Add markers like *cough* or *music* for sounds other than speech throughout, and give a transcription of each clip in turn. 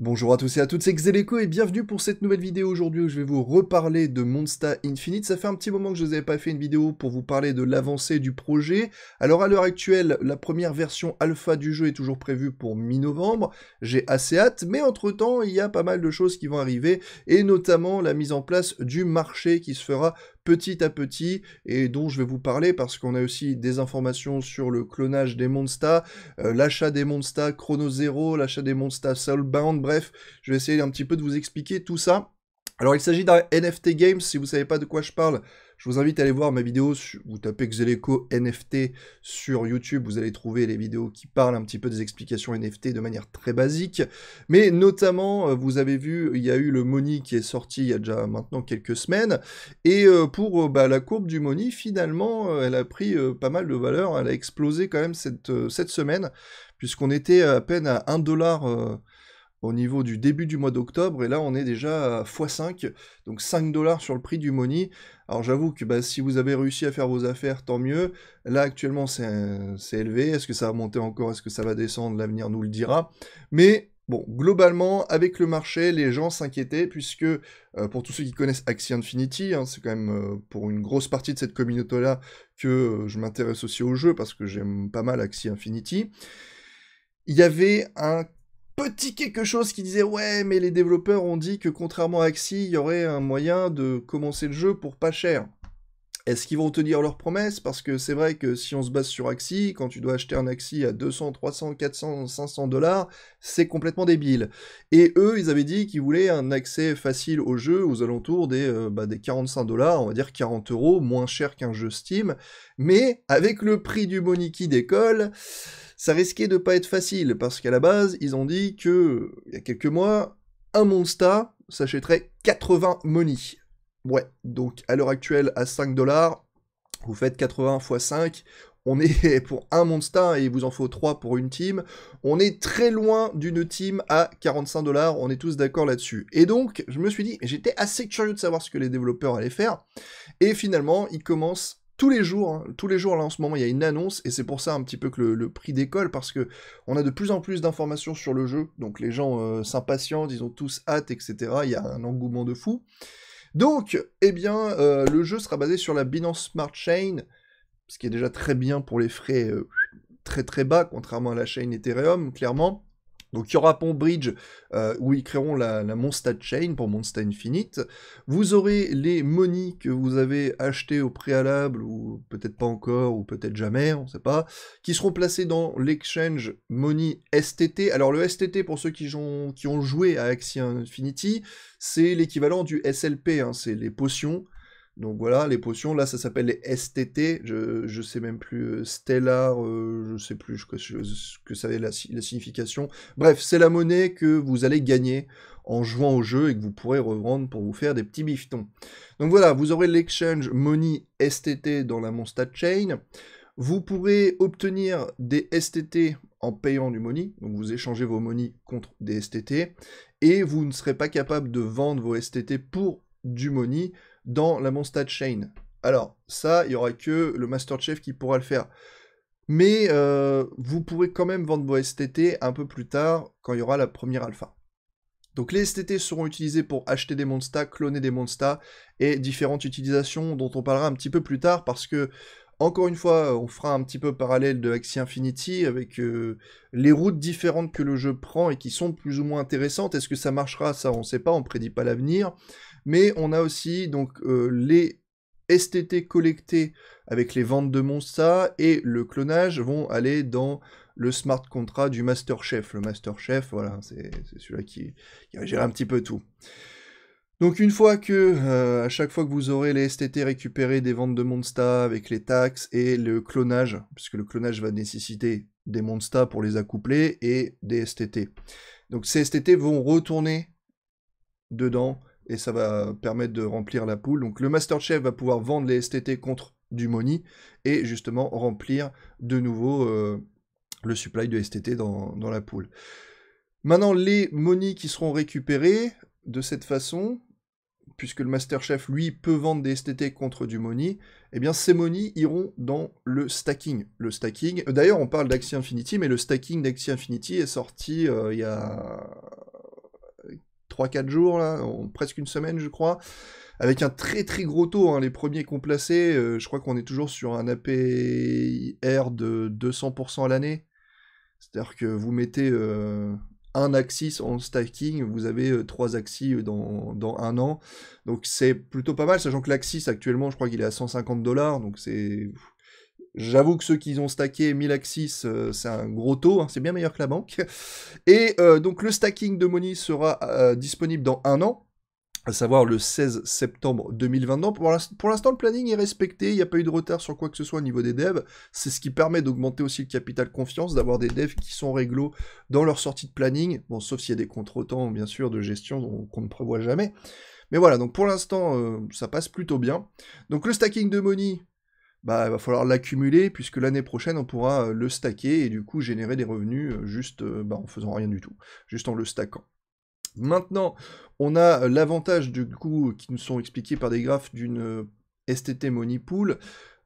Bonjour à tous et à toutes, c'est Xeleco et bienvenue pour cette nouvelle vidéo aujourd'hui où je vais vous reparler de Monsta Infinite. Ça fait un petit moment que je ne vous avais pas fait une vidéo pour vous parler de l'avancée du projet. Alors à l'heure actuelle, la première version alpha du jeu est toujours prévue pour mi-novembre. J'ai assez hâte, mais entre temps, il y a pas mal de choses qui vont arriver et notamment la mise en place du marché qui se fera petit à petit et dont je vais vous parler parce qu'on a aussi des informations sur le clonage des monstas, euh, l'achat des monstas Chrono Zero, l'achat des monstas Soulbound, bref, je vais essayer un petit peu de vous expliquer tout ça. Alors il s'agit d'un NFT Games, si vous savez pas de quoi je parle, je vous invite à aller voir ma vidéo, vous tapez Xeleco NFT sur YouTube, vous allez trouver les vidéos qui parlent un petit peu des explications NFT de manière très basique. Mais notamment, euh, vous avez vu, il y a eu le Money qui est sorti il y a déjà maintenant quelques semaines. Et euh, pour euh, bah, la courbe du Moni, finalement, elle a pris pas mal de valeur, elle a explosé quand même cette, semaine, puisqu'on était à peine à 1 dollar au niveau du début du mois d'octobre, et là on est déjà à x5, donc 5 dollars sur le prix du Money. Alors j'avoue que bah, si vous avez réussi à faire vos affaires, tant mieux. Là actuellement c'est élevé, est-ce que ça va monter encore, est-ce que ça va descendre, l'avenir nous le dira. Mais Bon, globalement, avec le marché, les gens s'inquiétaient, puisque euh, pour tous ceux qui connaissent Axie Infinity, hein, c'est quand même euh, pour une grosse partie de cette communauté-là que euh, je m'intéresse aussi au jeu, parce que j'aime pas mal Axie Infinity, il y avait un petit quelque chose qui disait ouais mais les développeurs ont dit que contrairement à Axie il y aurait un moyen de commencer le jeu pour pas cher. Est-ce qu'ils vont tenir leur promesse Parce que c'est vrai que si on se base sur Axie, quand tu dois acheter un Axie à 200, 300, 400, 500 dollars, c'est complètement débile. Et eux, ils avaient dit qu'ils voulaient un accès facile au jeu aux alentours des, euh, bah, des 45 dollars, on va dire 40 euros, moins cher qu'un jeu Steam. Mais avec le prix du Moniki d'école ça risquait de pas être facile, parce qu'à la base, ils ont dit que, il y a quelques mois, un Monsta s'achèterait 80 Money. Ouais, donc à l'heure actuelle, à 5 dollars, vous faites 80 x 5, on est *laughs* pour un Monsta et il vous en faut 3 pour une team. On est très loin d'une team à 45 dollars, on est tous d'accord là-dessus. Et donc, je me suis dit, j'étais assez curieux de savoir ce que les développeurs allaient faire. Et finalement, ils commencent tous les jours, hein, tous les jours là en ce moment, il y a une annonce et c'est pour ça un petit peu que le, prix décolle parce que on a de plus en plus d'informations sur le jeu, donc les gens euh, s'impatientent, ils ont tous hâte, etc. Il y a un engouement de fou. Donc, eh bien, euh, le jeu sera basé sur la Binance Smart Chain, ce qui est déjà très bien pour les frais euh, très très bas, contrairement à la chaîne Ethereum, clairement. Donc il y aura Pont Bridge euh, où ils créeront la, la, Monster Chain pour Monster Infinite. Vous aurez les monies que vous avez achetées au préalable, ou peut-être pas encore, ou peut-être jamais, on ne sait pas, qui seront placés dans l'exchange Money STT. Alors le STT, pour ceux qui ont, joué à Axie Infinity, c'est l'équivalent du SLP, hein, c'est les potions donc voilà, les potions, là ça s'appelle les STT, je, je sais même plus, euh, Stellar, euh, je sais plus ce que ça avait la, signification. Bref, c'est la monnaie que vous allez gagner en jouant au jeu et que vous pourrez revendre pour vous faire des petits bifetons. Donc voilà, vous aurez l'exchange Money STT dans la Monstat Chain. Vous pourrez obtenir des STT en payant du money, donc vous échangez vos money contre des STT, et vous ne serez pas capable de vendre vos STT pour du money dans la Monster Chain. Alors, ça, il n'y aura que le Master Chef qui pourra le faire. Mais euh, vous pourrez quand même vendre vos STT un peu plus tard, quand il y aura la première alpha. Donc les STT seront utilisés pour acheter des monstas, cloner des monstas, et différentes utilisations dont on parlera un petit peu plus tard, parce que, encore une fois, on fera un petit peu parallèle de Axie Infinity, avec euh, les routes différentes que le jeu prend et qui sont plus ou moins intéressantes. Est-ce que ça marchera Ça, on ne sait pas, on ne prédit pas l'avenir mais on a aussi donc euh, les STT collectés avec les ventes de Monsta et le clonage vont aller dans le smart contract du master chef. Le master chef, voilà, c'est celui-là qui, gère un petit peu tout. Donc une fois que, euh, à chaque fois que vous aurez les STT récupérés des ventes de Monsta avec les taxes et le clonage, puisque le clonage va nécessiter des Monsta pour les accoupler et des STT. Donc ces STT vont retourner dedans et ça va permettre de remplir la poule. Donc le Masterchef va pouvoir vendre les STT contre du money et justement remplir de nouveau euh, le supply de STT dans, la poule. Maintenant, les money qui seront récupérés de cette façon, puisque le Masterchef, lui, peut vendre des STT contre du money, eh bien, ces money iront dans le stacking. Le stacking, euh, d'ailleurs, on parle d'Axie Infinity, mais le stacking d'Axie Infinity est sorti euh, il y a quatre 4 jours, là, presque une semaine, je crois. Avec un très très gros taux, hein, les premiers qu'on euh, je crois qu'on est toujours sur un APR de 200% à l'année. C'est-à-dire que vous mettez euh, un axis en stacking, vous avez euh, trois axis dans, dans, un an. Donc c'est plutôt pas mal, sachant que l'axis actuellement, je crois qu'il est à 150 dollars, donc c'est J'avoue que ceux qui ont stacké Milaxis, euh, c'est un gros taux, hein, c'est bien meilleur que la banque. *laughs* Et euh, donc le stacking de Money sera euh, disponible dans un an, à savoir le 16 septembre 2020. Pour l'instant, le planning est respecté, il n'y a pas eu de retard sur quoi que ce soit au niveau des devs. C'est ce qui permet d'augmenter aussi le capital confiance, d'avoir des devs qui sont réglo dans leur sortie de planning. Bon, sauf s'il y a des contre-temps, bien sûr, de gestion qu'on ne prévoit jamais. Mais voilà, donc pour l'instant, ça passe plutôt bien. Donc le stacking de money, bah, il va falloir l'accumuler puisque l'année prochaine on pourra euh, le stacker et du coup générer des revenus euh, juste euh, bah, en faisant rien du tout, juste en le stackant. Maintenant, on a l'avantage du coup qui nous sont expliqués par des graphes d'une STT Money Pool.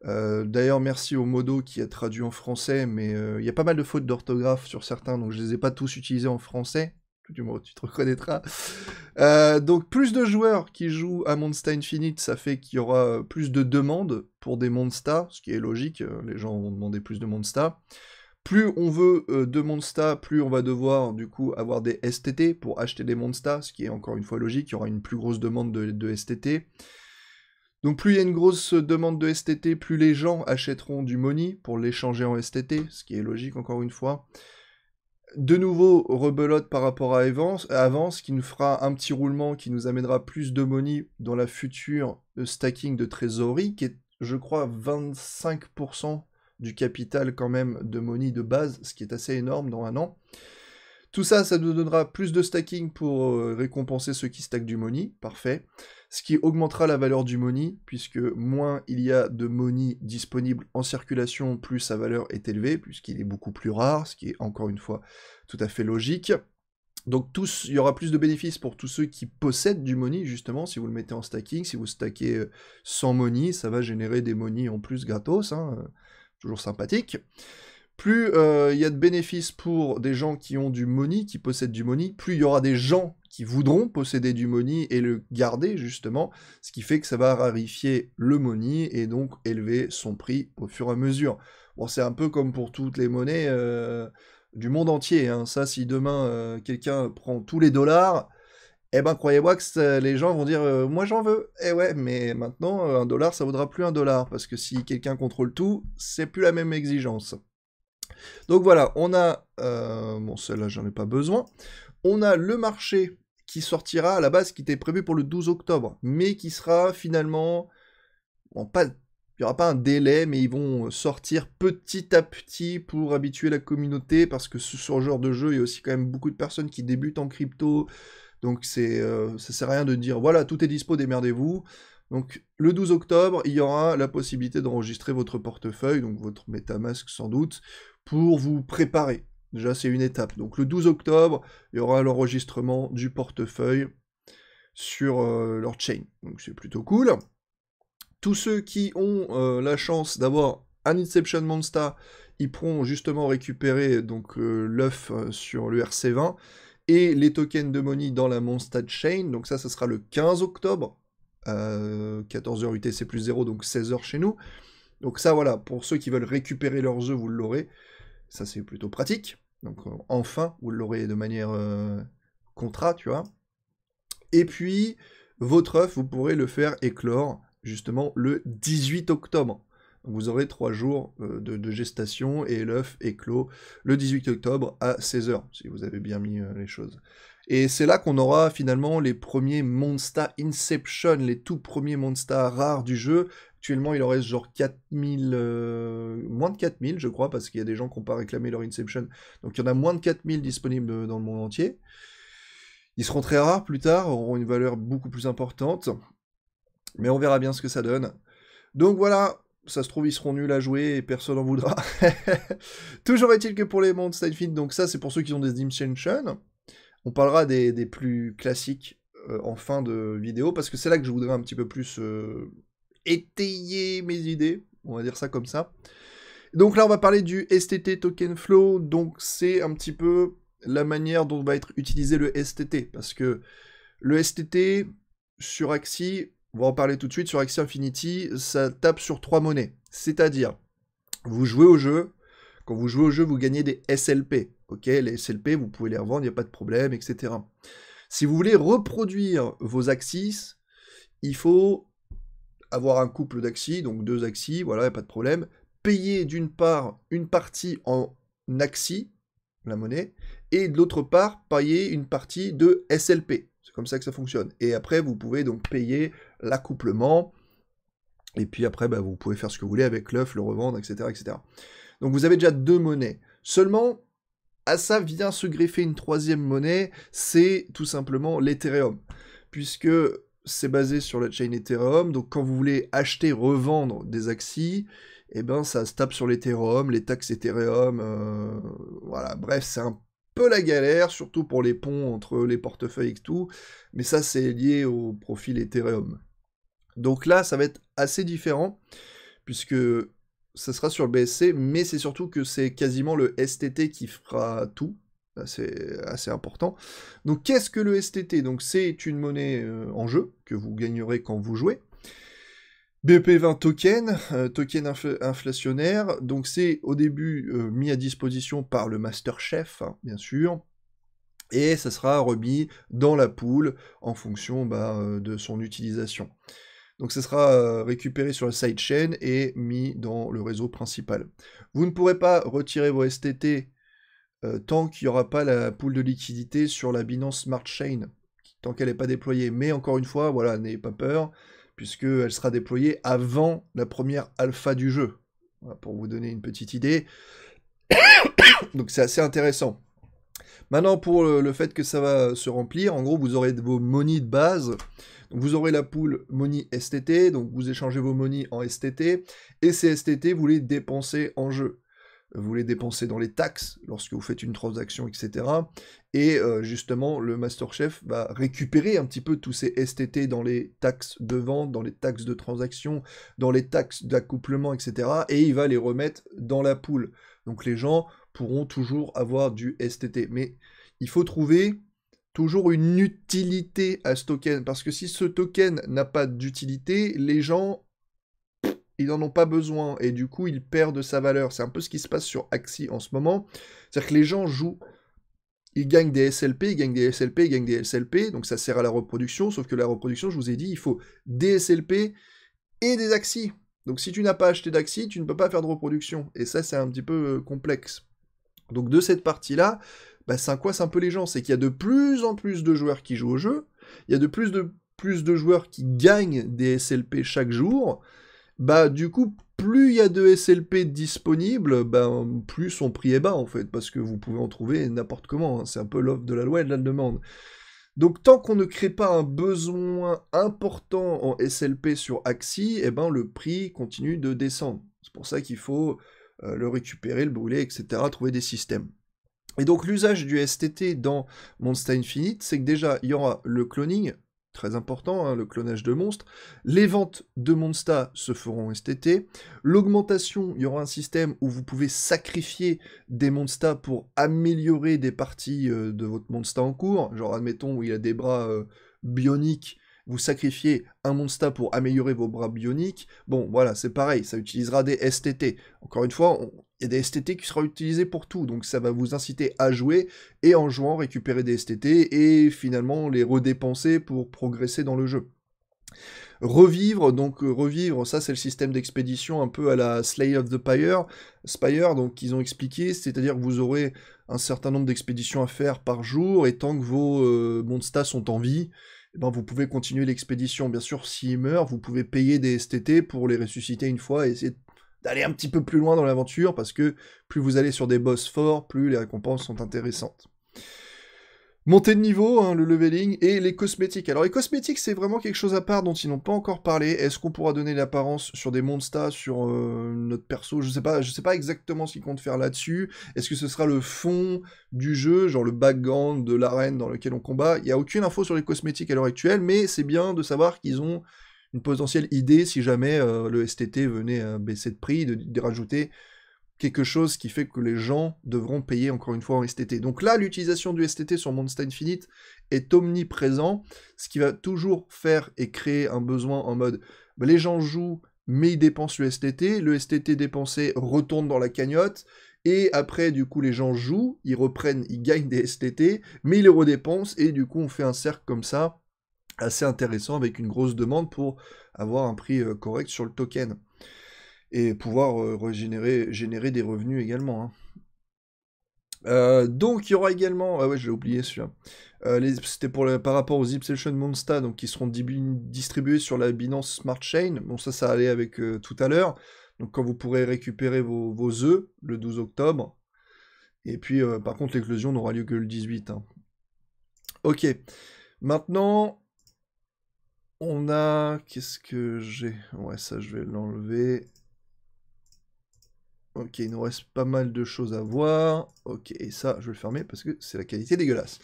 D'ailleurs, merci au Modo qui a traduit en français, mais il y a pas mal de fautes d'orthographe sur certains, donc je ne les ai pas tous utilisés en français du tu te reconnaîtras. Euh, donc plus de joueurs qui jouent à Monsta Infinite, ça fait qu'il y aura plus de demandes pour des Monsta, ce qui est logique, euh, les gens vont demander plus de Monsta. Plus on veut euh, de Monsta, plus on va devoir du coup avoir des STT pour acheter des Monsta, ce qui est encore une fois logique, il y aura une plus grosse demande de, de STT. Donc plus il y a une grosse demande de STT, plus les gens achèteront du money pour l'échanger en STT, ce qui est logique encore une fois de nouveau, rebelote par rapport à Avance, qui nous fera un petit roulement qui nous amènera plus de money dans la future euh, stacking de trésorerie, qui est, je crois, 25% du capital quand même de money de base, ce qui est assez énorme dans un an. Tout ça, ça nous donnera plus de stacking pour euh, récompenser ceux qui stackent du money, parfait. Ce qui augmentera la valeur du money, puisque moins il y a de money disponible en circulation, plus sa valeur est élevée, puisqu'il est beaucoup plus rare, ce qui est encore une fois tout à fait logique. Donc tous, il y aura plus de bénéfices pour tous ceux qui possèdent du money, justement, si vous le mettez en stacking, si vous stackez euh, sans money, ça va générer des money en plus gratos, hein. toujours sympathique plus euh, il y a de bénéfices pour des gens qui ont du money, qui possèdent du money, plus il y aura des gens qui voudront posséder du money et le garder justement, ce qui fait que ça va rarifier le money et donc élever son prix au fur et à mesure. Bon, c'est un peu comme pour toutes les monnaies euh, du monde entier. Hein. Ça, si demain euh, quelqu'un prend tous les dollars, eh ben croyez-moi que les gens vont dire moi j'en veux. Eh ouais, mais maintenant un dollar ça vaudra plus un dollar parce que si quelqu'un contrôle tout, c'est plus la même exigence. Donc voilà, on a... Euh, bon, celle-là, j'en ai pas besoin. On a le marché qui sortira à la base, qui était prévu pour le 12 octobre, mais qui sera finalement... Bon, pas... Il n'y aura pas un délai, mais ils vont sortir petit à petit pour habituer la communauté, parce que sur ce genre de jeu, il y a aussi quand même beaucoup de personnes qui débutent en crypto, donc c'est, ne euh, ça sert à rien de dire, voilà, tout est dispo, démerdez-vous. Donc le 12 octobre, il y aura la possibilité d'enregistrer votre portefeuille, donc votre MetaMask sans doute, pour vous préparer. Déjà, c'est une étape. Donc le 12 octobre, il y aura l'enregistrement du portefeuille sur euh, leur chain. Donc c'est plutôt cool. Tous ceux qui ont euh, la chance d'avoir un Inception monster, ils pourront justement récupérer donc euh, l'œuf sur le RC20 et les tokens de money dans la monster Chain. Donc ça, ce sera le 15 octobre, 14h UTC plus 0, donc 16h chez nous. Donc ça, voilà, pour ceux qui veulent récupérer leurs œufs, vous l'aurez. Ça, c'est plutôt pratique. Donc, euh, enfin, vous l'aurez de manière euh, contrat, tu vois. Et puis, votre œuf, vous pourrez le faire éclore justement le 18 octobre. Vous aurez trois jours euh, de, gestation et l'œuf éclot le 18 octobre à 16h, si vous avez bien mis les choses. Et c'est là qu'on aura finalement les premiers monstas Inception, les tout premiers monstas rares du jeu. Actuellement, il en reste genre 4000, euh, moins de 4000, je crois, parce qu'il y a des gens qui n'ont pas réclamé leur Inception. Donc il y en a moins de 4000 disponibles euh, dans le monde entier. Ils seront très rares plus tard, auront une valeur beaucoup plus importante. Mais on verra bien ce que ça donne. Donc voilà, ça se trouve, ils seront nuls à jouer et personne n'en voudra. *laughs* Toujours est-il que pour les mondes Infinite, donc ça, c'est pour ceux qui ont des Inception. On parlera des, plus classiques euh, en fin de vidéo, parce que c'est là que je voudrais un petit peu plus euh, étayer mes idées, on va dire ça comme ça. Donc là, on va parler du STT Token Flow, donc c'est un petit peu la manière dont va être utilisé le STT, parce que le STT sur Axie, on va en parler tout de suite, sur Axie Infinity, ça tape sur trois monnaies, c'est-à-dire, vous jouez au jeu, quand vous jouez au jeu, vous gagnez des SLP, ok, les SLP, vous pouvez les revendre, il n'y a pas de problème, etc. Si vous voulez reproduire vos axis, il faut avoir un couple d'axis, donc deux axis, voilà, il n'y a pas de problème. Payer d'une part une partie en axis, la monnaie, et de l'autre part, payer une partie de SLP. C'est comme ça que ça fonctionne. Et après, vous pouvez donc payer l'accouplement, et puis après, bah, vous pouvez faire ce que vous voulez avec l'œuf, le revendre, etc., etc. Donc vous avez déjà deux monnaies. Seulement, à ça vient se greffer une troisième monnaie, c'est tout simplement l'Ethereum. Puisque c'est basé sur la chain Ethereum, donc quand vous voulez acheter, revendre des axis, et eh ben ça se tape sur l'Ethereum, les taxes Ethereum, euh, voilà, bref, c'est un peu la galère, surtout pour les ponts entre les portefeuilles et tout, mais ça c'est lié au profil Ethereum. Donc là, ça va être assez différent, puisque ça sera sur le BSC, mais c'est surtout que c'est quasiment le STT qui fera tout. C'est assez important. Donc qu'est-ce que le STT Donc c'est une monnaie euh, en jeu que vous gagnerez quand vous jouez. BP20 token, euh, token inflationnaire. Donc c'est au début euh, mis à disposition par le master chef, hein, bien sûr. Et ça sera remis dans la poule en fonction bah, de son utilisation. Donc ce sera euh, récupéré sur la sidechain et mis dans le réseau principal. Vous ne pourrez pas retirer vos STT euh, tant qu'il n'y aura pas la poule de liquidité sur la Binance Smart Chain, tant qu'elle n'est pas déployée. Mais encore une fois, voilà, n'ayez pas peur, puisqu'elle sera déployée avant la première alpha du jeu. pour vous donner une petite idée. *coughs* Donc c'est assez intéressant. Maintenant, pour le, fait que ça va se remplir, en gros, vous aurez vos monies de base. vous aurez la poule monies STT, donc vous échangez vos monies en STT, et ces STT, vous les dépensez en jeu. Vous les dépensez dans les taxes lorsque vous faites une transaction, etc. Et euh, justement, le Master Chef va récupérer un petit peu tous ces STT dans les taxes de vente, dans les taxes de transaction, dans les taxes d'accouplement, etc. Et il va les remettre dans la poule. Donc les gens pourront toujours avoir du STT. Mais il faut trouver toujours une utilité à ce token. Parce que si ce token n'a pas d'utilité, les gens, ils n'en ont pas besoin. Et du coup, ils perdent sa valeur. C'est un peu ce qui se passe sur Axie en ce moment. C'est-à-dire que les gens jouent. Ils gagnent des SLP, ils gagnent des SLP, ils gagnent des SLP, donc ça sert à la reproduction, sauf que la reproduction, je vous ai dit, il faut des SLP et des Axie. Donc si tu n'as pas acheté d'Axie, tu ne peux pas faire de reproduction. Et ça, c'est un petit peu euh, complexe. Donc de cette partie-là, bah, ça coince un peu les gens, c'est qu'il y a de plus en plus de joueurs qui jouent au jeu, il y a de plus en plus de joueurs qui gagnent des SLP chaque jour, bah du coup plus il y a de SLP disponibles, ben plus son prix est bas en fait, parce que vous pouvez en trouver n'importe comment, hein. c'est un peu l'offre de la loi et de la demande. Donc tant qu'on ne crée pas un besoin important en SLP sur Axie, eh ben, le prix continue de descendre. C'est pour ça qu'il faut euh, le récupérer, le brûler, etc., trouver des systèmes. Et donc l'usage du STT dans Monster Infinite, c'est que déjà, il y aura le cloning, très important, hein, le clonage de monstres, les ventes de Monsta se feront STT, l'augmentation, il y aura un système où vous pouvez sacrifier des Monsta pour améliorer des parties euh, de votre Monsta en cours, genre admettons, où il a des bras... Euh, bioniques vous sacrifiez un Monsta pour améliorer vos bras bioniques, bon, voilà, c'est pareil, ça utilisera des STT. Encore une fois, il y a des STT qui seront utilisés pour tout, donc ça va vous inciter à jouer, et en jouant, récupérer des STT, et finalement les redépenser pour progresser dans le jeu. Revivre, donc euh, revivre, ça c'est le système d'expédition un peu à la Slay of the Pyre, Spire, donc qu'ils ont expliqué, c'est-à-dire que vous aurez un certain nombre d'expéditions à faire par jour, et tant que vos euh, monstas sont en vie, eh ben, vous pouvez continuer l'expédition. Bien sûr, s'ils meurt vous pouvez payer des STT pour les ressusciter une fois et essayer d'aller un petit peu plus loin dans l'aventure, parce que plus vous allez sur des boss forts, plus les récompenses sont intéressantes. Montée de niveau, hein, le leveling et les cosmétiques. Alors les cosmétiques, c'est vraiment quelque chose à part dont ils n'ont pas encore parlé. Est-ce qu'on pourra donner l'apparence sur des monstas, sur euh, notre perso Je sais pas, sais pas exactement ce qu'ils comptent faire là-dessus. Est-ce que ce sera le fond du jeu, genre le background de l'arène dans lequel on combat Il n'y a aucune info sur les cosmétiques à l'heure actuelle, mais c'est bien de savoir qu'ils ont une potentielle idée si jamais euh, le STT venait à baisser de prix, de rajouter quelque chose qui fait que les gens devront payer encore une fois en STT. Donc là, l'utilisation du STT sur Monster Infinite est omniprésent, ce qui va toujours faire et créer un besoin en mode bah, les gens jouent, mais ils dépensent le STT, le STT dépensé retourne dans la cagnotte, et après, du coup, les gens jouent, ils reprennent, ils gagnent des STT, mais ils les redépensent, et du coup, on fait un cercle comme ça, assez intéressant, avec une grosse demande pour avoir un prix euh, correct sur le token et pouvoir euh, régénérer générer des revenus également. Hein. Euh, donc il y aura également, ah ouais je oublié celui-là, euh, c'était pour le, par rapport aux Ipsation Monsta, donc qui seront distribués sur la Binance Smart Chain, bon ça ça allait avec tout à l'heure, donc quand vous pourrez récupérer vos, oeufs. le 12 octobre, et puis par contre l'éclosion n'aura lieu que le 18. Hein. Ok, maintenant on a, qu'est-ce que j'ai, ouais ça je vais l'enlever, Ok, il nous reste pas mal de choses à voir. Ok, et ça, je vais le fermer parce que c'est la qualité dégueulasse.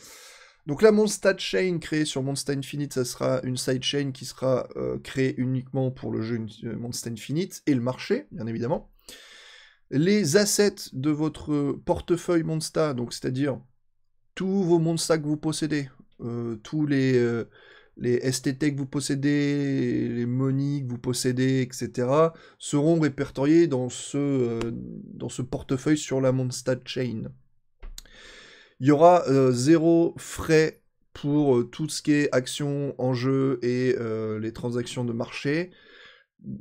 Donc là, mon chain créé sur Monster Infinite, ça sera une side sidechain qui sera euh, créée uniquement pour le jeu euh, Monster Infinite et le marché, bien évidemment. Les assets de votre portefeuille Monsta, donc c'est-à-dire tous vos Monsta que vous possédez, euh, tous les les STT que vous possédez, les monies que vous possédez, etc., seront répertoriés dans ce, euh, dans ce portefeuille sur la Mondstadt Chain. Il y aura euh, zéro frais pour euh, tout ce qui est actions, enjeux et les transactions de marché.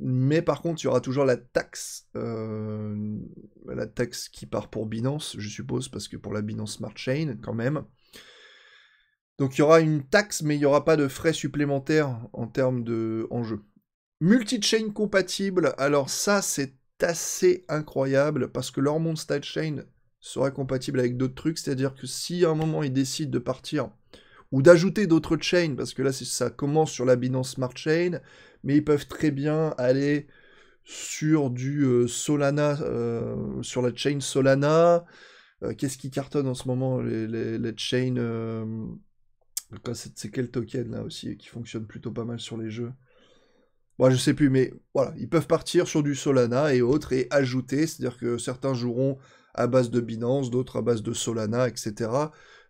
Mais par contre, il y aura toujours la taxe, la taxe qui part pour Binance, je suppose, parce que pour la Binance Smart Chain, quand même. Donc il y aura une taxe, mais il n'y aura pas de frais supplémentaires en termes de enjeu. Multi-chain compatible, alors ça c'est assez incroyable parce que leur style Chain sera compatible avec d'autres trucs, c'est-à-dire que si à un moment ils décident de partir ou d'ajouter d'autres chains, parce que là ça commence sur la Binance Smart Chain, mais ils peuvent très bien aller sur du euh, Solana, euh, sur la chain Solana. Euh, qu'est-ce qui cartonne en ce moment les, les, les c'est quel token là aussi qui fonctionne plutôt pas mal sur les jeux Moi je sais plus, mais voilà, ils peuvent partir sur du Solana et autres et ajouter, c'est-à-dire que certains joueront à base de Binance, d'autres à base de Solana, etc.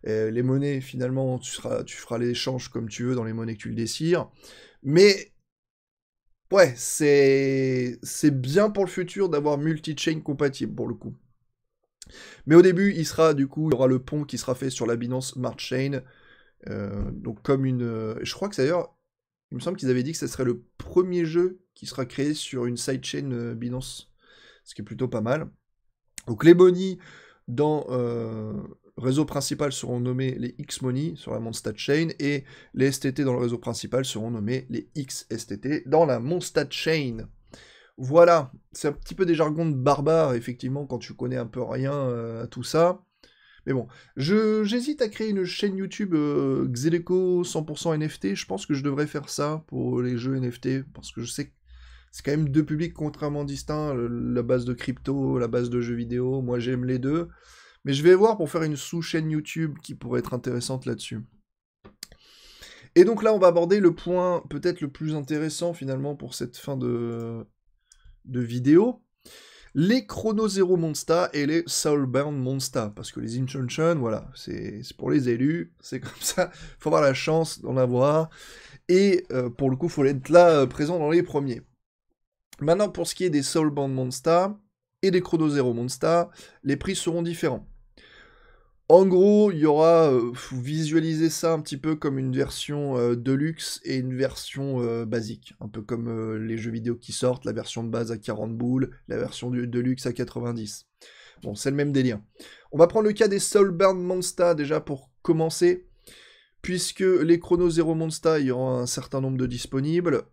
les monnaies, finalement, tu, seras, tu feras l'échange comme tu veux dans les monnaies que tu le désires. Mais ouais, c'est bien pour le futur d'avoir multi-chain compatible pour le coup. Mais au début, il sera du coup, il y aura le pont qui sera fait sur la Binance Smart Chain euh, donc comme une... Euh, je crois que d'ailleurs, il me semble qu'ils avaient dit que ce serait le premier jeu qui sera créé sur une sidechain euh, Binance, ce qui est plutôt pas mal. Donc les bonis dans le réseau principal seront nommés les X-Money sur la monstat Chain et les STT dans le réseau principal seront nommés les XSTT dans la monstat Chain. Voilà, c'est un petit peu des jargons de barbare, effectivement, quand tu connais un peu rien à tout ça. Mais bon, j'hésite à créer une chaîne YouTube Xéleco euh, Xeleco 100% NFT. Je pense que je devrais faire ça pour les jeux NFT, parce que je sais que c'est quand même deux publics contrairement distincts, la base de crypto, la base de jeux vidéo, moi j'aime les deux. Mais je vais voir pour faire une sous-chaîne YouTube qui pourrait être intéressante là-dessus. Et donc là, on va aborder le point peut-être le plus intéressant finalement pour cette fin de, de vidéo les Chrono Zero Monsta et les Soulbound Monsta, parce que les Inchunchun, voilà, c'est pour les élus, c'est *laughs* comme ça, faut avoir la chance d'en avoir, et euh, pour le coup, faut être là, euh, présent dans les premiers. Maintenant, pour ce qui est des Soulbound Monsta et des Chrono Zero Monsta, les prix seront différents. En gros, il y aura, euh, visualiser ça un petit peu comme une version euh, Deluxe et une version euh, basique, un peu comme les jeux vidéo qui sortent, la version de base à 40 boules, la version Deluxe de à 90. Bon, c'est le même délire. On va prendre le cas des Soulburn Monsta déjà pour commencer, puisque les Chrono Zero Monsta, il y aura un certain nombre de disponibles.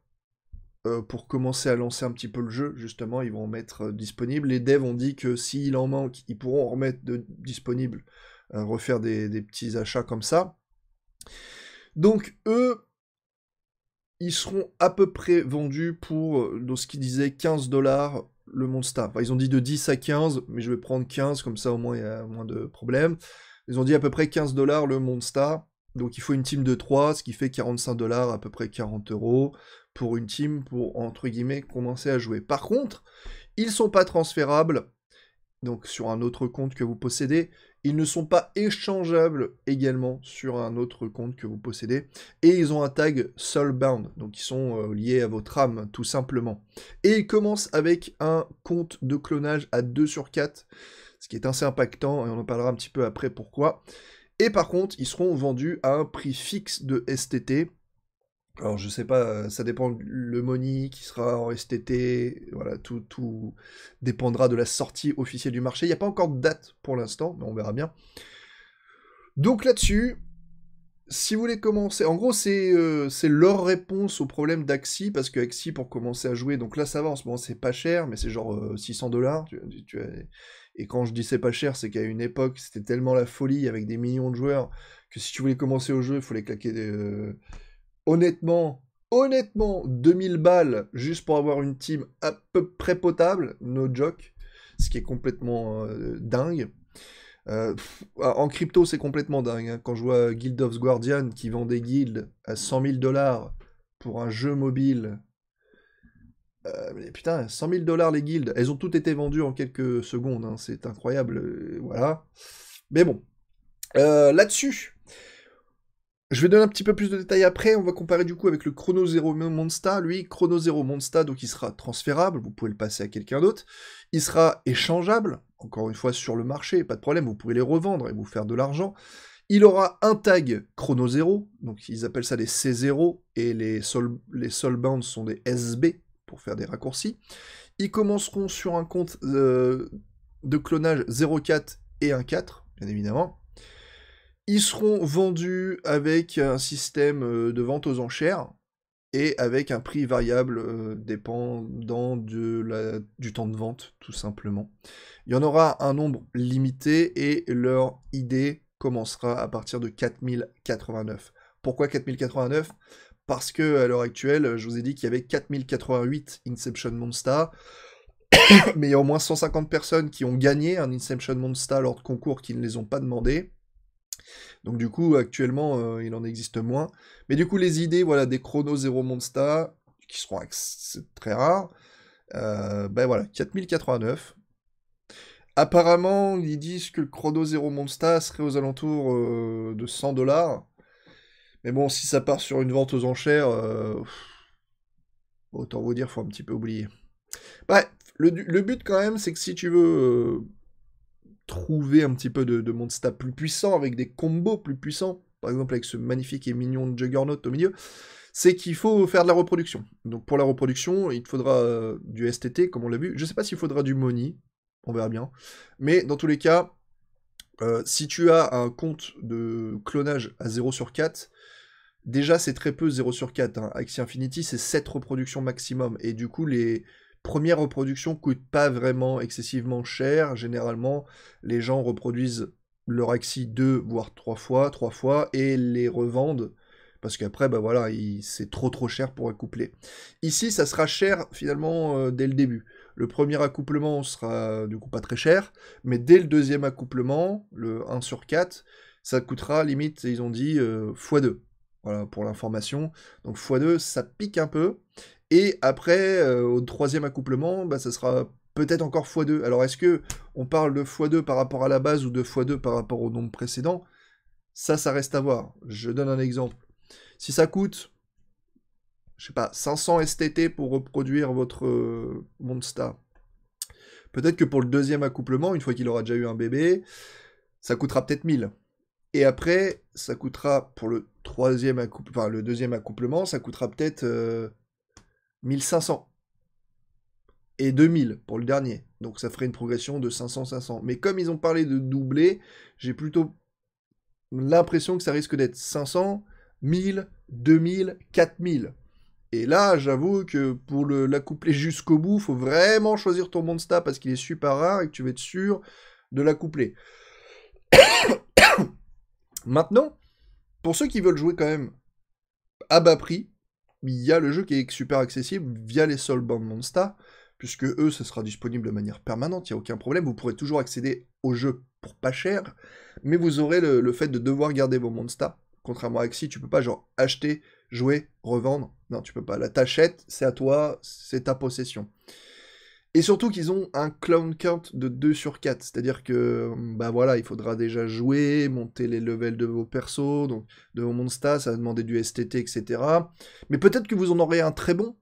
pour commencer à lancer un petit peu le jeu, justement, ils vont en mettre disponible. Les devs ont dit que s'il en manque, ils pourront en remettre de disponibles euh, refaire des, petits achats comme ça. Donc eux, ils seront à peu près vendus pour, euh, dans ce qu'ils disaient, 15 dollars le Monster. ils ont dit de 10 à 15, mais je vais prendre 15, comme ça au moins il y a moins de problèmes Ils ont dit à peu près 15 dollars le Monster. Donc il faut une team de 3, ce qui fait 45 dollars, à peu près 40 euros pour une team pour, entre guillemets, commencer à jouer. Par contre, ils sont pas transférables, donc sur un autre compte que vous possédez, ils ne sont pas échangeables également sur un autre compte que vous possédez. Et ils ont un tag soulbound, donc ils sont euh, liés à votre âme, tout simplement. Et ils commencent avec un compte de clonage à 2 sur 4, ce qui est assez impactant, et on en parlera un petit peu après pourquoi. Et par contre, ils seront vendus à un prix fixe de STT, alors je sais pas, euh, ça dépend le money qui sera en STT, voilà, tout, tout dépendra de la sortie officielle du marché. Il n'y a pas encore de date pour l'instant, mais on verra bien. Donc là-dessus, si vous voulez commencer, en gros c'est euh, leur réponse au problème d'Axi, parce que Axi pour commencer à jouer, donc là ça va en ce moment c'est pas cher, mais c'est genre 600 euh, dollars. et quand je dis c'est pas cher, c'est qu'à une époque c'était tellement la folie avec des millions de joueurs que si tu voulais commencer au jeu, il fallait claquer des honnêtement, honnêtement, 2000 balles juste pour avoir une team à peu près potable, no joke, ce qui est complètement euh, dingue. Euh, en crypto, c'est complètement dingue. Hein. Quand je vois Guild of the Guardian qui vend des guilds à 100 000 dollars pour un jeu mobile. Euh, mais putain, 100 000 dollars les guildes, elles ont toutes été vendues en quelques secondes, hein, c'est incroyable, voilà. Mais bon, là-dessus, je vais donner un petit peu plus de détails après, on va comparer du coup avec le Chrono Zero Monsta, lui, Chrono Zero Monsta, donc il sera transférable, vous pouvez le passer à quelqu'un d'autre, il sera échangeable, encore une fois sur le marché, pas de problème, vous pouvez les revendre et vous faire de l'argent, il aura un tag Chrono Zero, donc ils appellent ça des C0, et les, sol, les sont des SB, pour faire des raccourcis, ils commenceront sur un compte euh, de clonage 0.4 et 1.4, bien évidemment, ils seront vendus avec un système euh, de vente aux enchères et avec un prix variable euh, dépendant de du temps de vente, tout simplement. Il y en aura un nombre limité et leur idée commencera à partir de 4089. Pourquoi 4089 Parce que l'heure actuelle, je vous ai dit qu'il y avait 4088 Inception Monster, *coughs* mais il y a au moins 150 personnes qui ont gagné un Inception Monster lors de concours qui ne les ont pas demandés. Donc du coup, actuellement, euh, il en existe moins. Mais du coup, les idées, voilà, des Chrono Zero Monsta, qui seront très rares, euh, ben voilà, 4089. Apparemment, ils disent que le chrono Zero Monsta serait aux alentours euh, de 100 dollars. Mais bon, si ça part sur une vente aux enchères, autant vous dire, faut un petit peu oublier. Bref le but quand même, c'est que si tu veux trouver un petit peu de, de monstres plus puissants, avec des combos plus puissants, par exemple avec ce magnifique et mignon Juggernaut au milieu, c'est qu'il faut faire de la reproduction. Donc pour la reproduction, il faudra euh, du STT, comme on l'a vu. Je ne sais pas s'il faudra du Money, on verra bien. Mais dans tous les cas, euh, si tu as un compte de clonage à 0 sur 4, déjà c'est très peu 0 sur 4. Hein. Axie Infinity, c'est 7 reproductions maximum. Et du coup, les, première reproduction coûte pas vraiment excessivement cher. Généralement, les gens reproduisent leur axi deux, voire trois fois, trois fois, et les revendent. Parce qu'après, ben voilà, c'est trop trop cher pour accoupler. Ici, ça sera cher finalement euh, dès le début. Le premier accouplement sera du coup pas très cher, mais dès le deuxième accouplement, le 1 sur 4, ça coûtera limite, ils ont dit, euh, x2. voilà pour l'information. Donc x2, ça pique un peu. Et après, euh, au troisième accouplement, bah, ça sera peut-être encore x2. Alors est-ce que on parle de x2 par rapport à la base ou de x2 par rapport au nombre précédent Ça, ça reste à voir. Je donne un exemple. Si ça coûte, je sais pas, 500 STT pour reproduire votre euh, peut-être que pour le deuxième accouplement, une fois qu'il aura déjà eu un bébé, ça coûtera peut-être 1000. Et après, ça coûtera pour le troisième accouplement, enfin le deuxième accouplement, ça coûtera peut-être euh, 1500 et 2000 pour le dernier. Donc ça ferait une progression de 500-500. Mais comme ils ont parlé de doubler, j'ai plutôt l'impression que ça risque d'être 500, 1000, 2000, 4000. Et là, j'avoue que pour le, la jusqu'au bout, faut vraiment choisir ton monsta parce qu'il est super rare et que tu vas être sûr de la *coughs* Maintenant, pour ceux qui veulent jouer quand même à bas prix, il y a le jeu qui est super accessible via les Soulbound Monsters, puisque eux, ce sera disponible de manière permanente, il n'y a aucun problème, vous pourrez toujours accéder au jeu pour pas cher, mais vous aurez le, fait de devoir garder vos Monsters, contrairement à Axie, tu peux pas genre acheter, jouer, revendre, non, tu peux pas, la tachette, c'est à toi, c'est ta possession. Et surtout qu'ils ont un clown count de 2 sur 4, c'est-à-dire que, bah voilà, il faudra déjà jouer, monter les levels de vos persos, donc de vos monstas, ça va demander du STT, etc. Mais peut-être que vous en aurez un très bon,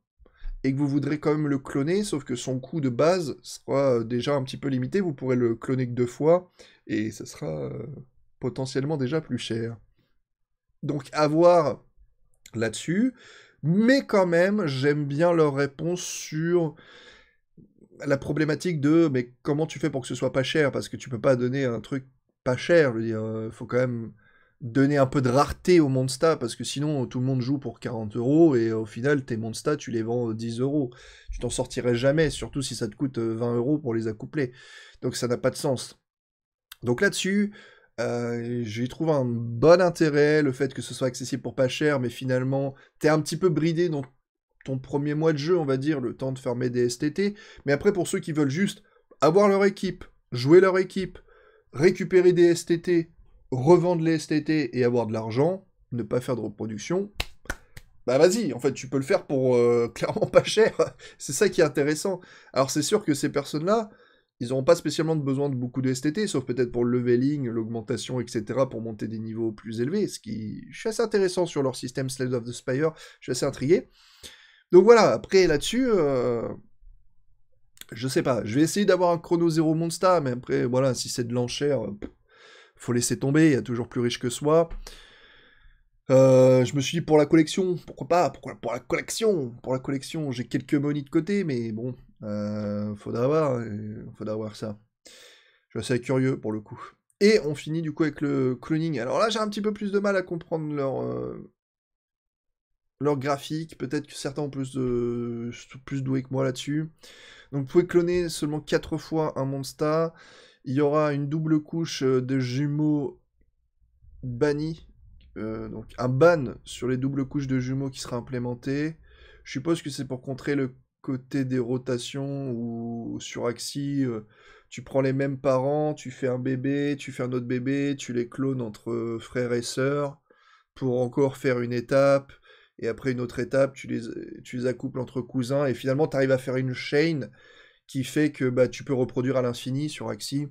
et que vous voudrez quand même le cloner, sauf que son coût de base sera euh, déjà un petit peu limité, vous pourrez le cloner que deux fois, et ce sera euh, potentiellement déjà plus cher. Donc à voir là-dessus, mais quand même, j'aime bien leur réponse sur la problématique de mais comment tu fais pour que ce soit pas cher parce que tu peux pas donner un truc pas cher il euh, faut quand même donner un peu de rareté monde Monsta parce que sinon tout le monde joue pour 40 euros et euh, au final tes Monsta tu les vends 10 euh, euros tu t'en sortirais jamais surtout si ça te coûte 20 euros pour les accoupler donc ça n'a pas de sens donc là-dessus euh, j'y trouve un bon intérêt, le fait que ce soit accessible pour pas cher, mais finalement, t'es un petit peu bridé donc ton premier mois de jeu, on va dire, le temps de fermer des STT. Mais après, pour ceux qui veulent juste avoir leur équipe, jouer leur équipe, récupérer des STT, revendre les STT et avoir de l'argent, ne pas faire de reproduction, bah vas-y, en fait, tu peux le faire pour euh, *laughs* clairement pas cher. c'est ça qui est intéressant. Alors, c'est sûr que ces personnes-là, ils n'auront pas spécialement besoin de beaucoup de STT, sauf peut-être pour le leveling, l'augmentation, etc., pour monter des niveaux plus élevés, ce qui... est assez intéressant sur leur système slaves of the Spire, je suis assez intrigué. Donc voilà, après là-dessus, euh, je sais pas. Je vais essayer d'avoir un chrono zéro Monsta, mais après, voilà, si c'est de l'enchère, euh, faut laisser tomber, il y a toujours plus riche que soi. Euh, je me suis dit pour la collection, pourquoi pas pourquoi, Pour la collection Pour la collection, j'ai quelques monies de côté, mais bon, euh, faudra avoir, faudra voir ça. Je suis assez curieux pour le coup. Et on finit du coup avec le cloning. Alors là, j'ai un petit peu plus de mal à comprendre leur, leur graphique. Peut-être que certains sont plus, de... doués que moi là-dessus. Donc vous pouvez cloner seulement 4 fois un Monsta. Il y aura une double couche euh, de jumeaux bannis. Euh, donc un ban sur les doubles couches de jumeaux qui sera implémenté. Je suppose que c'est pour contrer le côté des rotations ou sur Axie, euh, tu prends les mêmes parents, tu fais un bébé, tu fais un autre bébé, tu les clones entre frères et sœurs pour encore faire une étape et après une autre étape, tu les, tu les accouples entre cousins, et finalement, tu arrives à faire une chaîne qui fait que bah, tu peux reproduire à l'infini sur Axie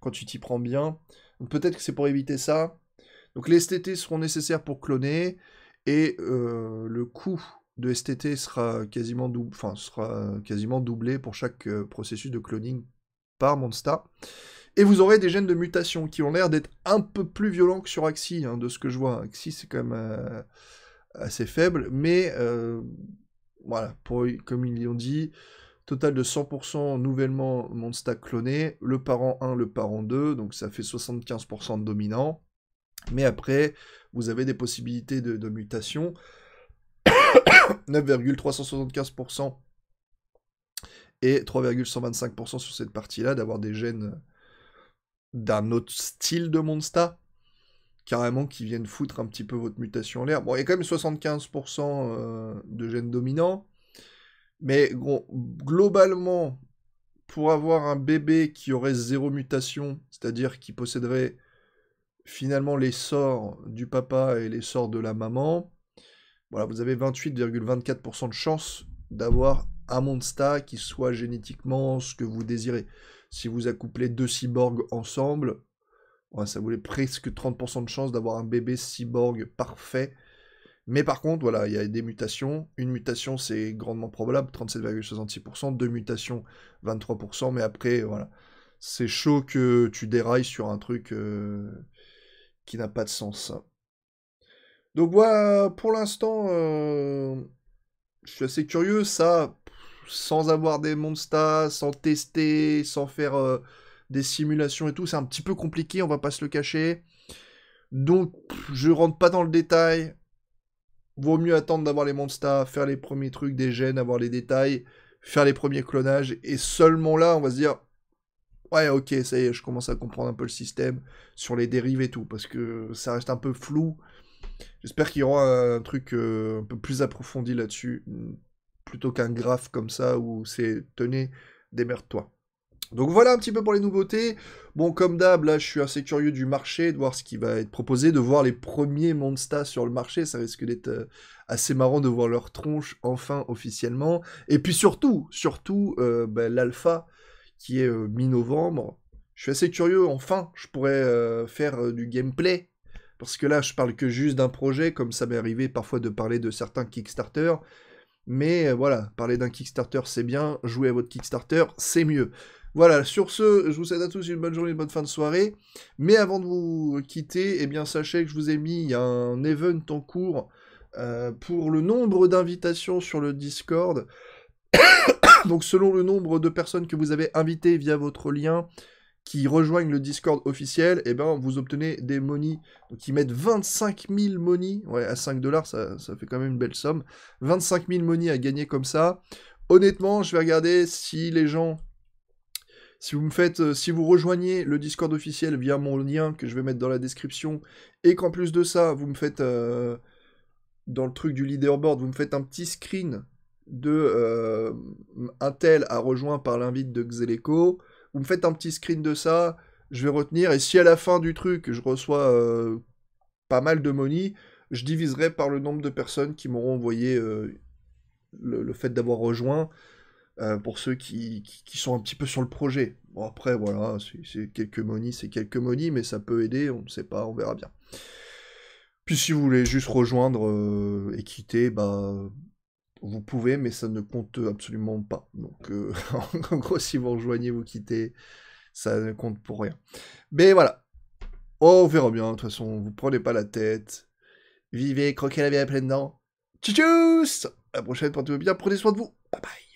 quand tu t'y prends bien. Donc peut-être que c'est pour éviter ça. Donc les STT seront nécessaires pour cloner, et euh, le coût de STT sera quasiment, enfin, sera quasiment doublé pour chaque euh, processus de cloning par Monsta. Et vous aurez des gènes de mutation qui ont l'air d'être un peu plus violents que sur Axie, hein, de ce que je vois. Axie, c'est quand même... Euh, assez faible, mais euh, voilà, pour, comme ils l'ont dit, total de 100% nouvellement mon cloné, le parent 1, le parent 2, donc ça fait 75% de dominant, mais après, vous avez des possibilités de, de mutation, 9,375% *coughs* et 3,125% sur cette partie-là, d'avoir des gènes d'un autre style de Monsta, carrément qui viennent foutre un petit peu votre mutation en l'air. Bon, il y a quand même 75% euh, de gènes dominants, mais globalement, pour avoir un bébé qui aurait zéro mutation, c'est-à-dire qui posséderait finalement les sorts du papa et les sorts de la maman, voilà, vous avez 28,24% de chance d'avoir un Monsta qui soit génétiquement ce que vous désirez. Si vous accouplez deux cyborgs ensemble, ça voulait presque 30% de chance d'avoir un bébé cyborg parfait. Mais par contre, voilà, il y a des mutations. Une mutation, c'est grandement probable, 37,66%. Deux mutations, 23%. Mais après, voilà, c'est chaud que tu dérailles sur un truc euh, qui n'a pas de sens. Donc voilà, pour l'instant, euh, je suis assez curieux. Ça, sans avoir des monstas, sans tester, sans faire... Euh, des simulations et tout, c'est un petit peu compliqué, on va pas se le cacher. Donc, je rentre pas dans le détail. Vaut mieux attendre d'avoir les monstas, faire les premiers trucs des gènes, avoir les détails, faire les premiers clonages, et seulement là, on va se dire Ouais, ok, ça y est, je commence à comprendre un peu le système sur les dérives et tout, parce que ça reste un peu flou. J'espère qu'il y aura un truc euh, un peu plus approfondi là-dessus, plutôt qu'un graphe comme ça où c'est tenez, démerde-toi. Donc voilà un petit peu pour les nouveautés. Bon, comme d'hab, là, je suis assez curieux du marché, de voir ce qui va être proposé, de voir les premiers monstas sur le marché. Ça risque d'être euh, assez marrant de voir leur tronche enfin officiellement. Et puis surtout, surtout, euh, ben, l'alpha qui est euh, mi-novembre. Je suis assez curieux, enfin, je pourrais faire du gameplay. Parce que là, je parle que juste d'un projet, comme ça m'est arrivé parfois de parler de certains Kickstarter. Mais voilà, parler d'un Kickstarter, c'est bien. Jouer à votre Kickstarter, c'est mieux. Voilà, sur ce, je vous souhaite à tous une bonne journée, une bonne fin de soirée. Mais avant de vous quitter, eh bien, sachez que je vous ai mis un event en cours euh, pour le nombre d'invitations sur le Discord. *coughs* Donc, selon le nombre de personnes que vous avez invitées via votre lien, qui rejoignent le Discord officiel, eh ben, vous obtenez des monies. Donc, ils mettent 25 000 monies. Ouais, à 5 dollars, ça, ça, fait quand même une belle somme. 25 000 monies à gagner comme ça. Honnêtement, je vais regarder si les gens si vous me faites, euh, si vous rejoignez le Discord officiel via mon lien que je vais mettre dans la description, et qu'en plus de ça, vous me faites euh, dans le truc du leaderboard, vous me faites un petit screen de euh, un tel a rejoint par l'invite de Xeleco, vous me faites un petit screen de ça, je vais retenir, et si à la fin du truc je reçois pas mal de money, je diviserai par le nombre de personnes qui m'auront envoyé le, fait d'avoir rejoint. Euh, pour ceux qui, sont un petit peu sur le projet. Bon, après, voilà, c'est quelques monies, c'est quelques monies, mais ça peut aider, on ne sait pas, on verra bien. Puis si vous voulez juste rejoindre et euh, quitter, bah, vous pouvez, mais ça ne compte absolument pas. Donc, euh, *laughs* en gros, si vous rejoignez, vous quittez, ça ne compte pour rien. Mais voilà. Oh, on verra bien, de toute façon, vous prenez pas la tête. Vivez, croquez la vie à pleine dents. Tchuss À la prochaine, portez bien, prenez soin de vous. Bye bye